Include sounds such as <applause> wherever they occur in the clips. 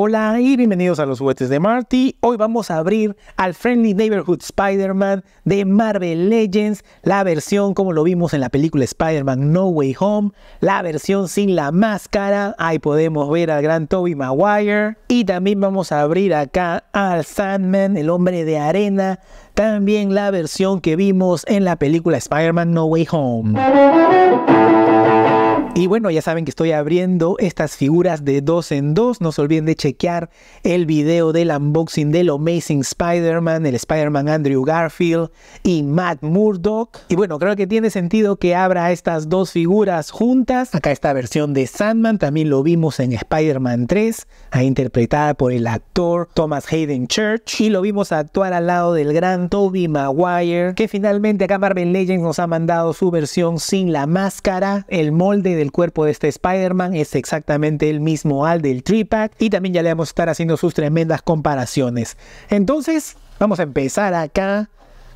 Hola y bienvenidos a los juguetes de Marty. Hoy vamos a abrir al Friendly Neighborhood Spider-Man de Marvel Legends, la versión como lo vimos en la película Spider-Man No Way Home, la versión sin la máscara, ahí podemos ver al gran Toby Maguire y también vamos a abrir acá al Sandman, el hombre de arena, también la versión que vimos en la película Spider-Man No Way Home. Y bueno, ya saben que estoy abriendo estas figuras de dos en dos. No se olviden de chequear el video del unboxing del Amazing Spider-Man, el Spider-Man Andrew Garfield y Matt Murdock. Y bueno, creo que tiene sentido que abra estas dos figuras juntas. Acá esta versión de Sandman también lo vimos en Spider-Man 3, interpretada por el actor Thomas Hayden Church. Y lo vimos actuar al lado del gran Tobey Maguire, que finalmente acá Marvel Legends nos ha mandado su versión sin la máscara, el molde del cuerpo de este Spider-Man es exactamente el mismo al del Tripac y también ya le vamos a estar haciendo sus tremendas comparaciones. Entonces, vamos a empezar acá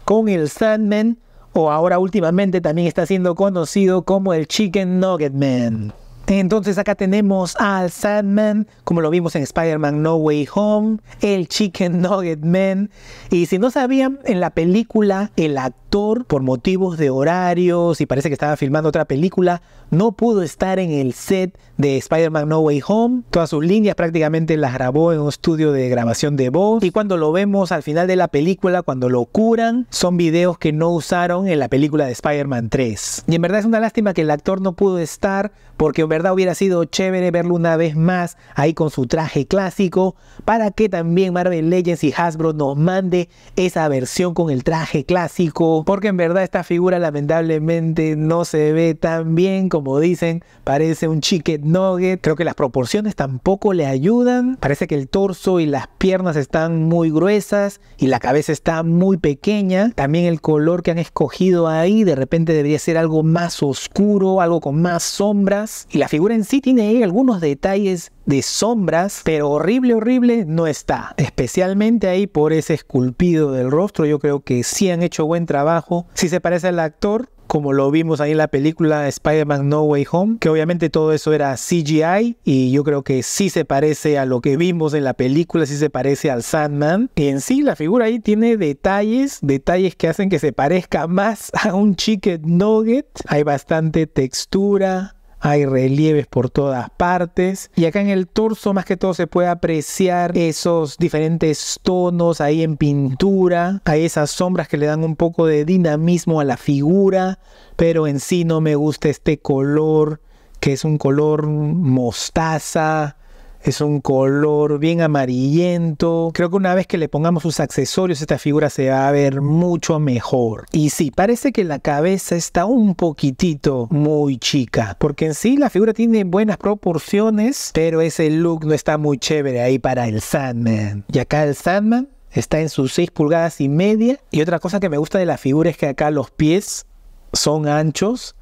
con el Sandman o ahora últimamente también está siendo conocido como el Chicken Nugget Man. Entonces acá tenemos al Sandman, como lo vimos en Spider-Man No Way Home, el Chicken Nugget Man. Y si no sabían, en la película el actor por motivos de horarios y parece que estaba filmando otra película, no pudo estar en el set de Spider-Man No Way Home. Todas sus líneas prácticamente las grabó en un estudio de grabación de voz. Y cuando lo vemos al final de la película, cuando lo curan, son videos que no usaron en la película de Spider-Man 3. Y en verdad es una lástima que el actor no pudo estar porque en verdad hubiera sido chévere verlo una vez más ahí con su traje clásico para que también Marvel Legends y Hasbro nos mande esa versión con el traje clásico porque en verdad esta figura lamentablemente no se ve tan bien como dicen, parece un chicken nugget, creo que las proporciones tampoco le ayudan, parece que el torso y las piernas están muy gruesas y la cabeza está muy pequeña, también el color que han escogido ahí de repente debería ser algo más oscuro, algo con más sombras y la figura en sí tiene ahí algunos detalles de sombras, pero horrible, horrible no está. Especialmente ahí por ese esculpido del rostro, yo creo que sí han hecho buen trabajo. Si se parece al actor, como lo vimos ahí en la película Spider-Man No Way Home, que obviamente todo eso era CGI y yo creo que sí se parece a lo que vimos en la película, sí se parece al Sandman. Y en sí la figura ahí tiene detalles, detalles que hacen que se parezca más <laughs> a un chicken nugget. Hay bastante textura, hay relieves por todas partes. Y acá en el torso más que todo se puede apreciar esos diferentes tonos ahí en pintura, hay esas sombras que le dan un poco de dinamismo a la figura, pero en sí no me gusta este color que es un color mostaza, es un color bien amarillento. Creo que una vez que le pongamos sus accesorios, esta figura se va a ver mucho mejor. Y sí, parece que la cabeza está un poquitito muy chica. Porque en sí la figura tiene buenas proporciones, pero ese look no está muy chévere ahí para el Sandman. Y acá el Sandman está en sus 6 pulgadas y media. Y otra cosa que me gusta de la figura es que acá los pies son anchos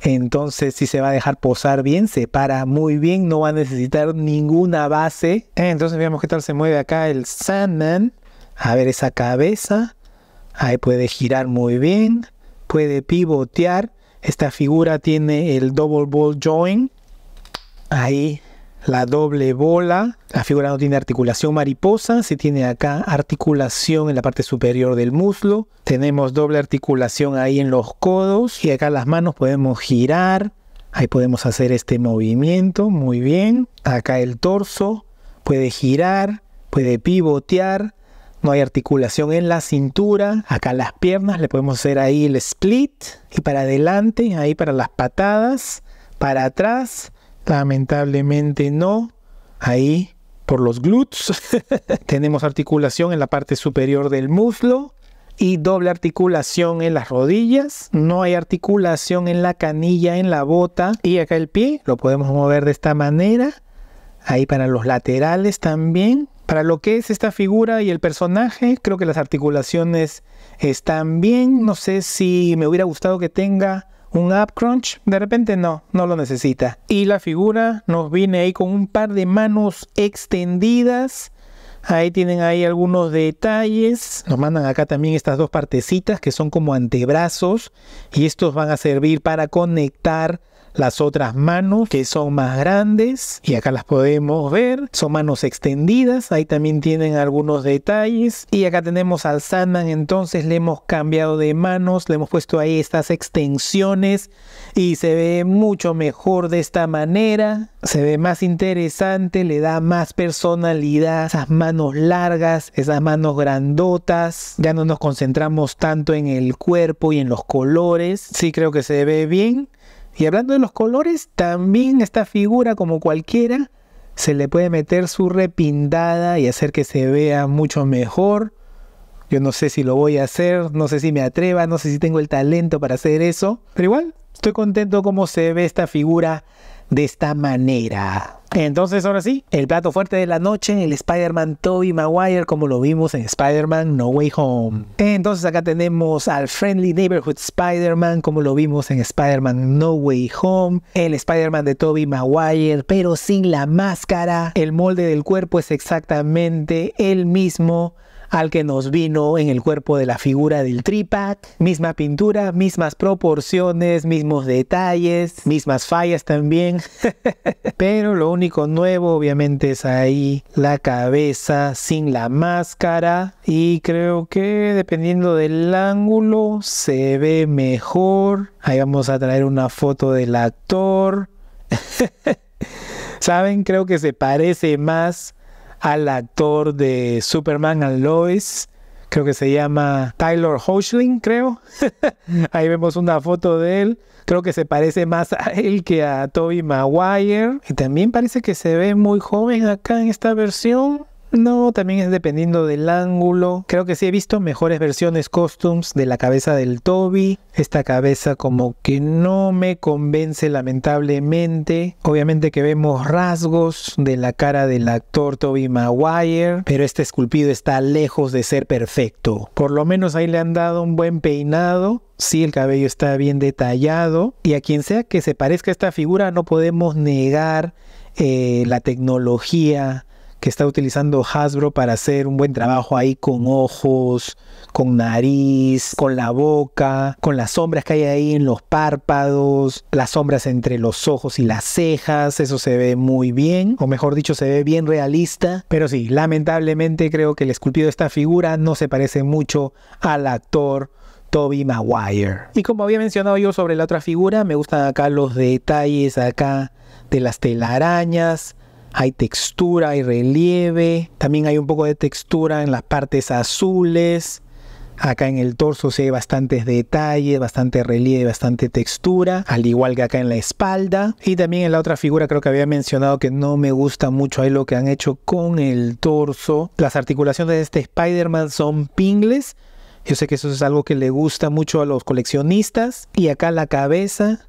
entonces, si se va a dejar posar bien, se para muy bien, no va a necesitar ninguna base. Eh, entonces, veamos qué tal se mueve acá el Sandman. A ver esa cabeza. Ahí puede girar muy bien. Puede pivotear. Esta figura tiene el double ball joint. Ahí la doble bola. La figura no tiene articulación mariposa, se tiene acá articulación en la parte superior del muslo. Tenemos doble articulación ahí en los codos y acá las manos podemos girar. Ahí podemos hacer este movimiento, muy bien. Acá el torso puede girar, puede pivotear. No hay articulación en la cintura. Acá las piernas le podemos hacer ahí el split. Y para adelante, ahí para las patadas. Para atrás Lamentablemente no. Ahí por los glutes. <laughs> Tenemos articulación en la parte superior del muslo y doble articulación en las rodillas. No hay articulación en la canilla, en la bota. Y acá el pie lo podemos mover de esta manera. Ahí para los laterales también. Para lo que es esta figura y el personaje, creo que las articulaciones están bien. No sé si me hubiera gustado que tenga un up crunch, de repente no, no lo necesita. Y la figura nos viene ahí con un par de manos extendidas. Ahí tienen ahí algunos detalles. Nos mandan acá también estas dos partecitas que son como antebrazos y estos van a servir para conectar las otras manos que son más grandes y acá las podemos ver. Son manos extendidas, ahí también tienen algunos detalles. Y acá tenemos al Sandman, entonces le hemos cambiado de manos, le hemos puesto ahí estas extensiones y se ve mucho mejor de esta manera. Se ve más interesante, le da más personalidad, esas manos largas, esas manos grandotas. Ya no nos concentramos tanto en el cuerpo y en los colores. Sí creo que se ve bien. Y hablando de los colores, también esta figura, como cualquiera, se le puede meter su repintada y hacer que se vea mucho mejor. Yo no sé si lo voy a hacer, no sé si me atreva, no sé si tengo el talento para hacer eso. Pero igual, estoy contento cómo se ve esta figura de esta manera. Entonces, ahora sí, el plato fuerte de la noche, el Spider-Man Tobey Maguire, como lo vimos en Spider-Man No Way Home. Entonces, acá tenemos al Friendly Neighborhood Spider-Man, como lo vimos en Spider-Man No Way Home. El Spider-Man de Toby Maguire, pero sin la máscara. El molde del cuerpo es exactamente el mismo al que nos vino en el cuerpo de la figura del tripac. Misma pintura, mismas proporciones, mismos detalles, mismas fallas también. <laughs> Pero lo único nuevo obviamente es ahí la cabeza sin la máscara. Y creo que dependiendo del ángulo se ve mejor. Ahí vamos a traer una foto del actor. <laughs> ¿Saben? Creo que se parece más al actor de Superman and Lois, creo que se llama Tyler Hoechlin, creo. <laughs> Ahí vemos una foto de él. Creo que se parece más a él que a Toby Maguire. Y también parece que se ve muy joven acá en esta versión. No, también es dependiendo del ángulo. Creo que sí he visto mejores versiones costumes de la cabeza del Toby. Esta cabeza como que no me convence lamentablemente. Obviamente que vemos rasgos de la cara del actor Toby Maguire, pero este esculpido está lejos de ser perfecto. Por lo menos ahí le han dado un buen peinado. Sí, el cabello está bien detallado. Y a quien sea que se parezca a esta figura no podemos negar eh, la tecnología que está utilizando Hasbro para hacer un buen trabajo ahí con ojos, con nariz, con la boca, con las sombras que hay ahí en los párpados, las sombras entre los ojos y las cejas, eso se ve muy bien, o mejor dicho, se ve bien realista, pero sí, lamentablemente creo que el esculpido de esta figura no se parece mucho al actor Toby Maguire. Y como había mencionado yo sobre la otra figura, me gustan acá los detalles acá de las telarañas, hay textura, hay relieve, también hay un poco de textura en las partes azules, acá en el torso se ve bastantes detalles, bastante relieve, bastante textura, al igual que acá en la espalda y también en la otra figura creo que había mencionado que no me gusta mucho ahí lo que han hecho con el torso, las articulaciones de este Spider-Man son pingles, yo sé que eso es algo que le gusta mucho a los coleccionistas y acá la cabeza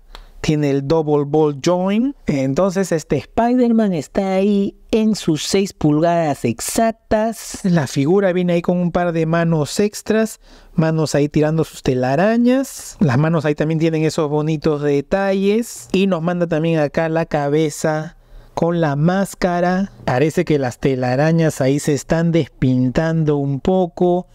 tiene el double ball joint. Entonces, este Spider-Man está ahí en sus 6 pulgadas exactas. La figura viene ahí con un par de manos extras, manos ahí tirando sus telarañas. Las manos ahí también tienen esos bonitos detalles. Y nos manda también acá la cabeza con la máscara. Parece que las telarañas ahí se están despintando un poco.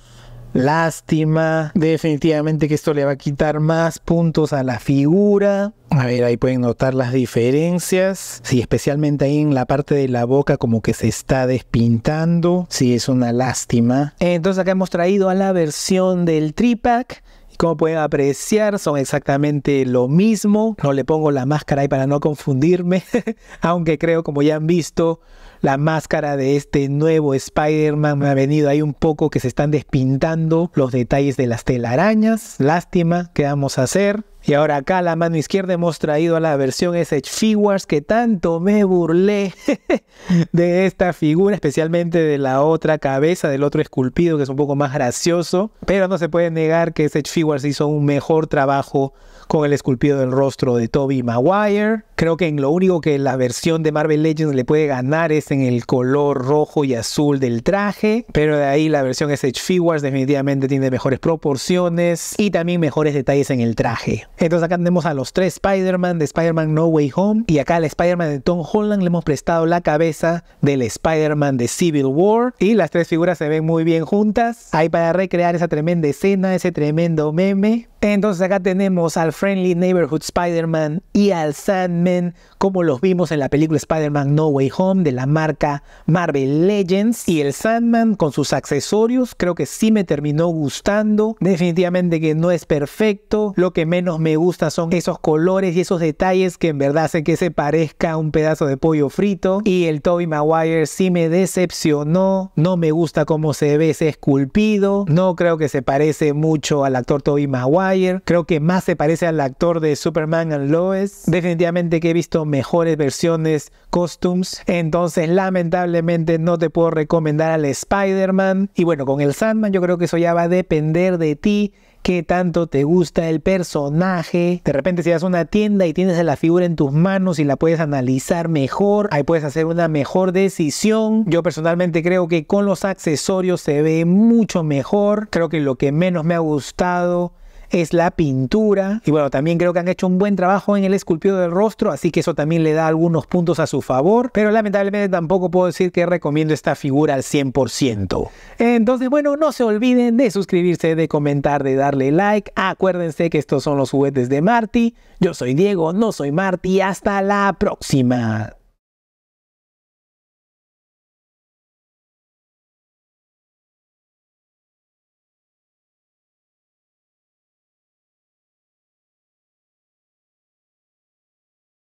Lástima. Definitivamente que esto le va a quitar más puntos a la figura. A ver, ahí pueden notar las diferencias. Sí, especialmente ahí en la parte de la boca como que se está despintando. Sí, es una lástima. Entonces acá hemos traído a la versión del tripack como pueden apreciar, son exactamente lo mismo. No le pongo la máscara ahí para no confundirme, <laughs> aunque creo, como ya han visto, la máscara de este nuevo Spider-Man. Me ha venido ahí un poco que se están despintando los detalles de las telarañas. Lástima, ¿qué vamos a hacer? Y ahora acá la mano izquierda hemos traído a la versión SH Figures que tanto me burlé <laughs> de esta figura, especialmente de la otra cabeza, del otro esculpido que es un poco más gracioso. Pero no se puede negar que SH Figures hizo un mejor trabajo con el esculpido del rostro de Toby Maguire. Creo que en lo único que la versión de Marvel Legends le puede ganar es en el color rojo y azul del traje, pero de ahí la versión SH Figures definitivamente tiene mejores proporciones y también mejores detalles en el traje. Entonces acá tenemos a los tres Spider-Man de Spider-Man No Way Home y acá al Spider-Man de Tom Holland le hemos prestado la cabeza del Spider-Man de Civil War y las tres figuras se ven muy bien juntas. Ahí para recrear esa tremenda escena, ese tremendo meme entonces acá tenemos al Friendly Neighborhood Spider-Man y al Sandman, como los vimos en la película Spider-Man No Way Home de la marca Marvel Legends. Y el Sandman con sus accesorios, creo que sí me terminó gustando. Definitivamente que no es perfecto. Lo que menos me gusta son esos colores y esos detalles que en verdad hacen que se parezca a un pedazo de pollo frito. Y el Toby Maguire sí me decepcionó. No me gusta cómo se ve ese esculpido. No creo que se parece mucho al actor Toby Maguire. Creo que más se parece al actor de Superman and Lois. Definitivamente que he visto mejores versiones costumes. Entonces, lamentablemente no te puedo recomendar al Spider-Man. Y bueno, con el Sandman yo creo que eso ya va a depender de ti qué tanto te gusta el personaje. De repente si vas a una tienda y tienes la figura en tus manos y la puedes analizar mejor, ahí puedes hacer una mejor decisión. Yo personalmente creo que con los accesorios se ve mucho mejor. Creo que lo que menos me ha gustado es la pintura. Y bueno, también creo que han hecho un buen trabajo en el esculpido del rostro, así que eso también le da algunos puntos a su favor. Pero lamentablemente tampoco puedo decir que recomiendo esta figura al 100%. Entonces, bueno, no se olviden de suscribirse, de comentar, de darle like. Acuérdense que estos son los juguetes de Marty. Yo soy Diego, no soy Marty. Hasta la próxima.